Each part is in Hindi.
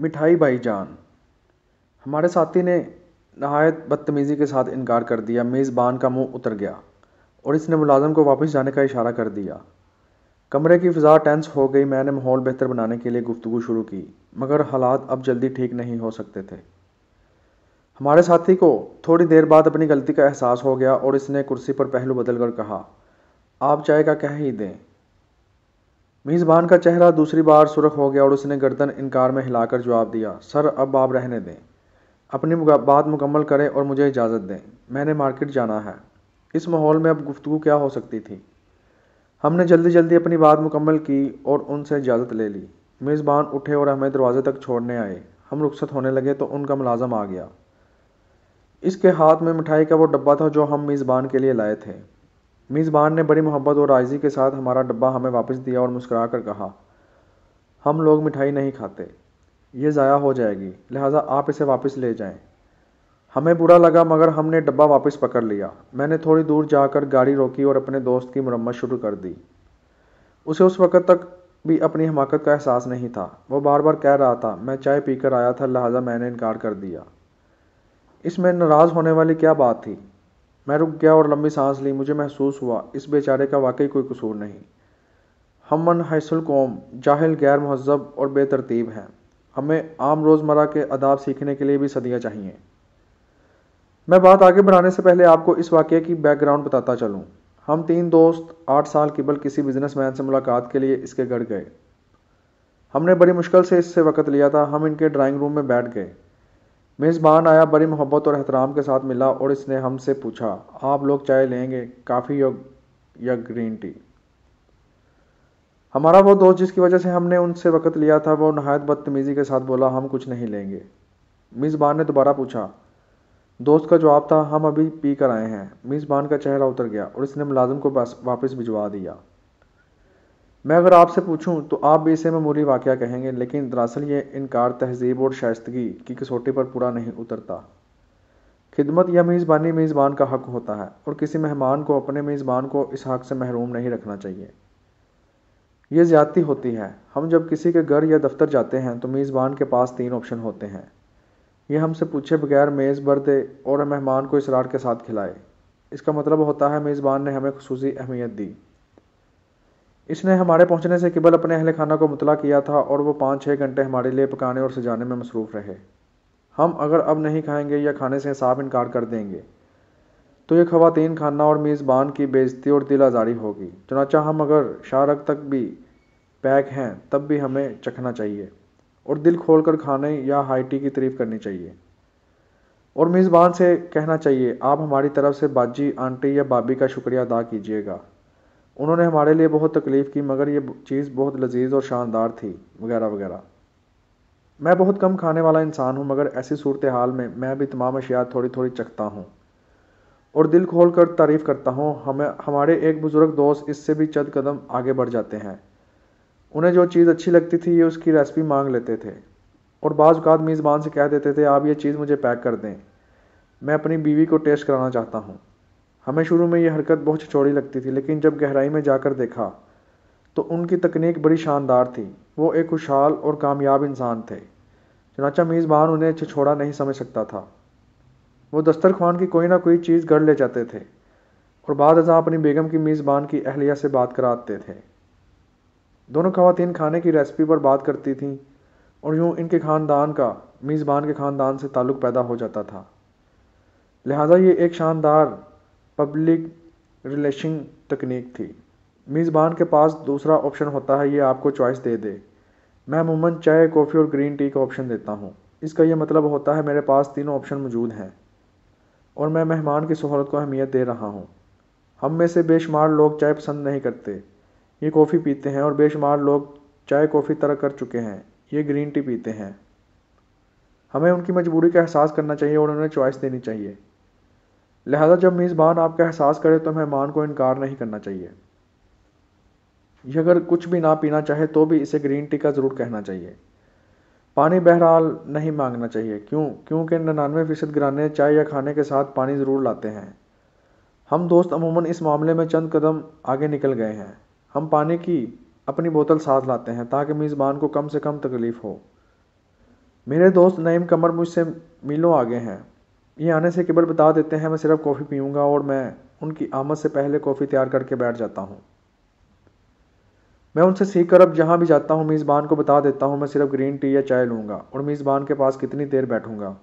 मिठाई भाई जान हमारे साथी ने नहायत बदतमीज़ी के साथ इनकार कर दिया मेज़बान का मुंह उतर गया और इसने मुलाजम को वापस जाने का इशारा कर दिया कमरे की फ़िज़ा टेंस हो गई मैंने माहौल बेहतर बनाने के लिए गुफ्तु शुरू की मगर हालात अब जल्दी ठीक नहीं हो सकते थे हमारे साथी को थोड़ी देर बाद अपनी गलती का एहसास हो गया और इसने कुर्सी पर पहलू बदल कर कहा आप चाय का कह ही दें मेज़बान का चेहरा दूसरी बार सुरख हो गया और उसने गर्दन इनकार में हिलाकर जवाब दिया सर अब आप रहने दें अपनी बात मुकम्मल करें और मुझे इजाज़त दें मैंने मार्केट जाना है इस माहौल में अब गुफ्तु क्या हो सकती थी हमने जल्दी जल्दी अपनी बात मुकम्मल की और उनसे इजाज़त ले ली मेज़बान उठे और हमें दरवाज़े तक छोड़ने आए हम रुखसत होने लगे तो उनका मुलाजम आ गया इसके हाथ में मिठाई का वो डब्बा था जो हम मेज़बान के लिए लाए थे मेज़बान ने बड़ी मोहब्बत और आयजी के साथ हमारा डब्बा हमें वापस दिया और मुस्करा कर कहा हम लोग मिठाई नहीं खाते ये ज़ाया हो जाएगी लिहाजा आप इसे वापस ले जाएं। हमें बुरा लगा मगर हमने डब्बा वापस पकड़ लिया मैंने थोड़ी दूर जाकर गाड़ी रोकी और अपने दोस्त की मरम्मत शुरू कर दी उसे उस वक़्त तक भी अपनी हमाकत का एहसास नहीं था वो बार बार कह रहा था मैं चाय पीकर आया था लिहाजा मैंने इनकार कर दिया इसमें नाराज़ होने वाली क्या बात थी मैं रुक गया और लंबी सांस ली मुझे महसूस हुआ इस बेचारे का वाकई कोई कसूर नहीं हम मन हैसल कौम जाहिल गैर महजब और बेतरतीब हैं हमें आम रोज़मर्रा के अदाब सीखने के लिए भी सदियाँ चाहिए मैं बात आगे बढ़ाने से पहले आपको इस वाक़े की बैकग्राउंड बताता चलूँ हम तीन दोस्त आठ साल बल किसी बिजनेसमैन से मुलाकात के लिए इसके गढ़ गए हमने बड़ी मुश्किल से इससे वक्त लिया था हम इनके ड्राइंग रूम में बैठ गए मेज़बान आया बड़ी मोहब्बत और एहतराम के साथ मिला और इसने हमसे पूछा आप लोग चाय लेंगे काफ़ी या ग्रीन टी हमारा वो दोस्त जिसकी वजह से हमने उनसे वक़्त लिया था वो नहायत बदतमीज़ी के साथ बोला हम कुछ नहीं लेंगे मेज़बान ने दोबारा पूछा दोस्त का जवाब था हम अभी पी कर आए हैं मेज़बान का चेहरा उतर गया और इसने मुलाजिम को वापस भिजवा दिया मैं अगर आपसे पूछूं तो आप भी इसे मामूली वाक़ कहेंगे लेकिन दरअसल ये इनकार तहजीब और शाइतगी की कसौटी पर पूरा नहीं उतरता खिदमत या मेज़बानी मेज़बान का हक होता है और किसी मेहमान को अपने मेज़बान को इस हक से महरूम नहीं रखना चाहिए यह ज़्यादती होती है हम जब किसी के घर या दफ्तर जाते हैं तो मेज़बान के पास तीन ऑप्शन होते हैं यह हमसे पूछे बगैर मेज़ भर दे और मेहमान को इसरार के साथ खिलाए इसका मतलब होता है मेज़बान ने हमें खसूस अहमियत दी इसने हमारे पहुंचने से केवल अपने अहल खाना को मुतला किया था और वो पाँच छः घंटे हमारे लिए पकाने और सजाने में मसरूफ़ रहे हम अगर अब नहीं खाएंगे या खाने से साफ इनकार कर देंगे तो ये खवतिन खाना और मेज़बान की बेजती और दिल आज़ारी होगी चनाचा हम अगर शारक तक भी पैक हैं तब भी हमें चखना चाहिए और दिल खोल कर खाने या हाई टी की तारीफ़ करनी चाहिए और मेज़बान से कहना चाहिए आप हमारी तरफ से बाजी आंटी या बाबी का शुक्रिया अदा कीजिएगा उन्होंने हमारे लिए बहुत तकलीफ़ की मगर ये चीज़ बहुत लजीज और शानदार थी वगैरह वगैरह मैं बहुत कम खाने वाला इंसान हूँ मगर ऐसी सूरत हाल में मैं भी तमाम अशिया थोड़ी थोड़ी चखता हूँ और दिल खोल कर तारीफ़ करता हूँ हमें हमारे एक बुज़ुर्ग दोस्त इससे भी चंद कदम आगे बढ़ जाते हैं उन्हें जो चीज़ अच्छी लगती थी ये उसकी रेसिपी मांग लेते थे और बाज़ात मेज़बान से कह देते थे आप ये चीज़ मुझे पैक कर दें मैं अपनी बीवी को टेस्ट कराना चाहता हूँ हमें शुरू में यह हरकत बहुत चौड़ी लगती थी लेकिन जब गहराई में जाकर देखा तो उनकी तकनीक बड़ी शानदार थी वो एक खुशहाल और कामयाब इंसान थे चनाचा मेज़बान उन्हें छिछोड़ा नहीं समझ सकता था वो दस्तरखान की कोई ना कोई चीज़ गढ़ ले जाते थे और बाद अजा अपनी बेगम की मेज़बान की अहलिया से बात कराते थे दोनों खातन खाने की रेसिपी पर बात करती थीं और यूँ इनके ख़ानदान का मेज़बान के ख़ानदान से ताल्लुक़ पैदा हो जाता था लिहाजा ये एक शानदार पब्लिक रिलेशन तकनीक थी मेज़बान के पास दूसरा ऑप्शन होता है ये आपको चॉइस दे दे मैं अमूमन चाय कॉफ़ी और ग्रीन टी का ऑप्शन देता हूँ इसका यह मतलब होता है मेरे पास तीनों ऑप्शन मौजूद हैं और मैं मेहमान की सहूलत को अहमियत दे रहा हूँ हम में से बेशुमार लोग चाय पसंद नहीं करते ये कॉफ़ी पीते हैं और बेशुमार लोग चाय कॉफ़ी तरक कर चुके हैं ये ग्रीन टी पीते हैं हमें उनकी मजबूरी का एहसास करना चाहिए और उन्हें चॉइस देनी चाहिए लिहाजा जब मेज़बान आपका एहसास करे तो मेहमान को इनकार नहीं करना चाहिए यह अगर कुछ भी ना पीना चाहे तो भी इसे ग्रीन टी का ज़रूर कहना चाहिए पानी बहरहाल नहीं मांगना चाहिए क्यों क्योंकि नन्यानवे फ़ीसद घराने चाय या खाने के साथ पानी ज़रूर लाते हैं हम दोस्त अमूमन इस मामले में चंद कदम आगे निकल गए हैं हम पानी की अपनी बोतल साथ लाते हैं ताकि मेज़बान को कम से कम तकलीफ़ हो मेरे दोस्त नईम कमर मुझसे मिलो आगे हैं ये आने से केवल बता देते हैं मैं सिर्फ कॉफ़ी पीऊँगा और मैं उनकी आमद से पहले कॉफ़ी तैयार करके बैठ जाता हूँ मैं उनसे सीख कर अब जहाँ भी जाता हूँ मेज़बान को बता देता हूँ मैं सिर्फ ग्रीन टी या चाय लूँगा और मेज़बान के पास कितनी देर बैठूँगा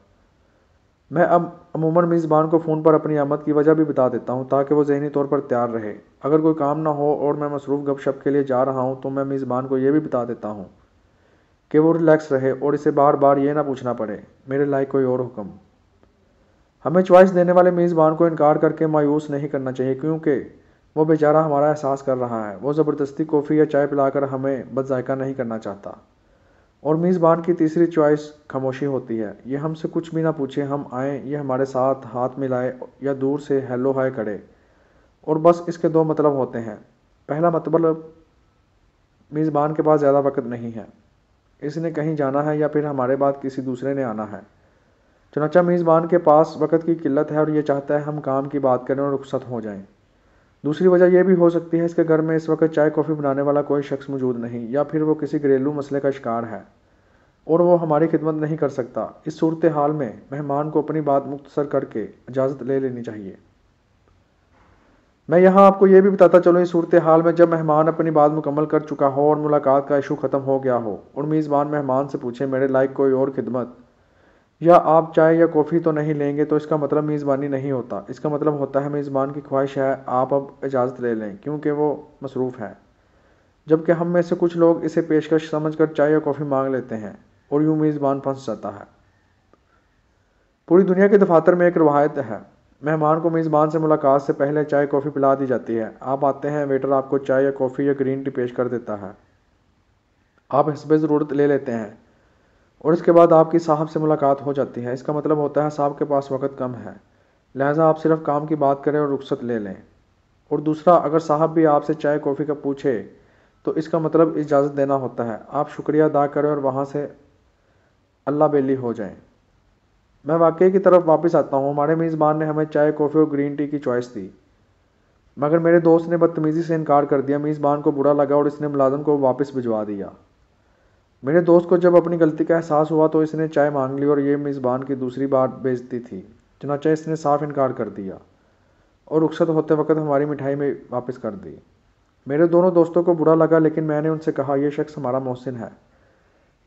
मैं अब अमूमन मेज़बान को फ़ोन पर अपनी आमद की वजह भी बता देता हूँ ताकि वो जहनी तौर पर तैयार रहे अगर कोई काम ना हो और मैं मसरूफ़ गपशप के लिए जा रहा हूँ तो मैं मेज़बान को यह भी बता देता हूँ कि वो रिलैक्स रहे और इसे बार बार ये ना पूछना पड़े मेरे लायक कोई और हुक्म हमें चॉइस देने वाले मेज़बान को इनकार करके मायूस नहीं करना चाहिए क्योंकि वो बेचारा हमारा एहसास कर रहा है वो ज़बरदस्ती कॉफ़ी या चाय पिलाकर हमें बदजायका नहीं करना चाहता और मेज़बान की तीसरी चॉइस खामोशी होती है ये हमसे कुछ भी ना पूछे हम आए ये हमारे साथ हाथ मिलाए या दूर से हेलो हाय करे और बस इसके दो मतलब होते हैं पहला मतलब मेज़बान के पास ज़्यादा वक्त नहीं है इसने कहीं जाना है या फिर हमारे बाद किसी दूसरे ने आना है चनाचा मेज़बान के पास वक़्त की किल्लत है और ये चाहता है हम काम की बात करें और रुखसत हो जाएं दूसरी वजह यह भी हो सकती है इसके घर में इस वक्त चाय कॉफ़ी बनाने वाला कोई शख्स मौजूद नहीं या फिर वो किसी घरेलू मसले का शिकार है और वो हमारी खिदमत नहीं कर सकता इस सूरत हाल में मेहमान को अपनी बात मुख्तसर करके इजाज़त ले लेनी चाहिए मैं यहाँ आपको ये भी बताता चलूँ इस सूरत हाल में जब मेहमान अपनी बात मुकम्मल कर चुका हो और मुलाकात का इशू ख़त्म हो गया हो और मेज़बान मेहमान से पूछे मेरे लायक कोई और खिदमत या आप चाय या कॉफ़ी तो नहीं लेंगे तो इसका मतलब मेज़बानी नहीं होता इसका मतलब होता है मेज़बान की ख्वाहिश है आप अब इजाज़त ले लें क्योंकि वो मसरूफ़ है जबकि हम में से कुछ लोग इसे पेशकश समझ कर चाय या कॉफ़ी मांग लेते हैं और यूँ मेज़बान फंस जाता है पूरी दुनिया के दफातर में एक रवायत है मेहमान को मेज़बान से मुलाकात से पहले चाय कॉफ़ी पिला दी जाती है आप आते हैं वेटर आपको चाय या कॉफ़ी या ग्रीन टी पेश कर देता है आप हसब ज़रूरत ले लेते हैं और इसके बाद आपकी साहब से मुलाकात हो जाती है इसका मतलब होता है साहब के पास वक्त कम है लिहाजा आप सिर्फ काम की बात करें और रुख्सत ले लें और दूसरा अगर साहब भी आपसे चाय कॉफ़ी का पूछे तो इसका मतलब इजाज़त देना होता है आप शुक्रिया अदा करें और वहाँ से अल्लाह बेली हो जाएं मैं वाकई की तरफ वापस आता हूँ हमारे मेज़बान ने हमें चाय कॉफ़ी और ग्रीन टी की चॉइस दी मगर मेरे दोस्त ने बदतमीज़ी से इनकार कर दिया मेज़बान को बुरा लगा और इसने मुलाजम को वापस भिजवा दिया मेरे दोस्त को जब अपनी गलती का एहसास हुआ तो इसने चाय मांग ली और ये मेज़बान की दूसरी बार बेजती थी चनाचा इसने साफ इनकार कर दिया और रुखसत होते वक्त हमारी मिठाई में वापस कर दी मेरे दोनों दोस्तों को बुरा लगा लेकिन मैंने उनसे कहा यह शख्स हमारा मोहसिन है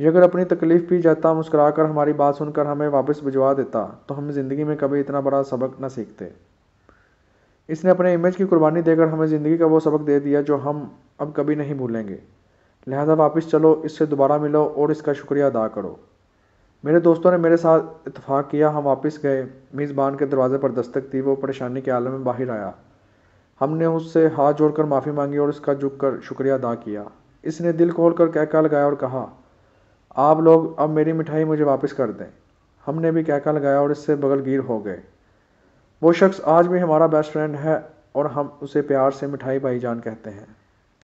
ये अगर अपनी तकलीफ़ भी जाता मुस्करा कर हमारी बात सुनकर हमें वापस भिजवा देता तो हम ज़िंदगी में कभी इतना बड़ा सबक न सीखते इसने अपने इमेज की कुर्बानी देकर हमें ज़िंदगी का वो सबक दे दिया जो हम अब कभी नहीं भूलेंगे लिहाजा वापस चलो इससे दोबारा मिलो और इसका शुक्रिया अदा करो मेरे दोस्तों ने मेरे साथ इतफाक़ किया हम वापस गए मेज़बान के दरवाज़े पर दस्तक दी वो परेशानी के आलम में बाहर आया हमने उससे हाथ जोड़कर माफ़ी मांगी और उसका झुक कर शुक्रिया अदा किया इसने दिल खोल कर कहका लगाया और कहा आप लोग अब मेरी मिठाई मुझे वापस कर दें हमने भी कहका लगाया और इससे बगलगीर हो गए वो शख्स आज भी हमारा बेस्ट फ्रेंड है और हम उसे प्यार से मिठाई भाईजान कहते हैं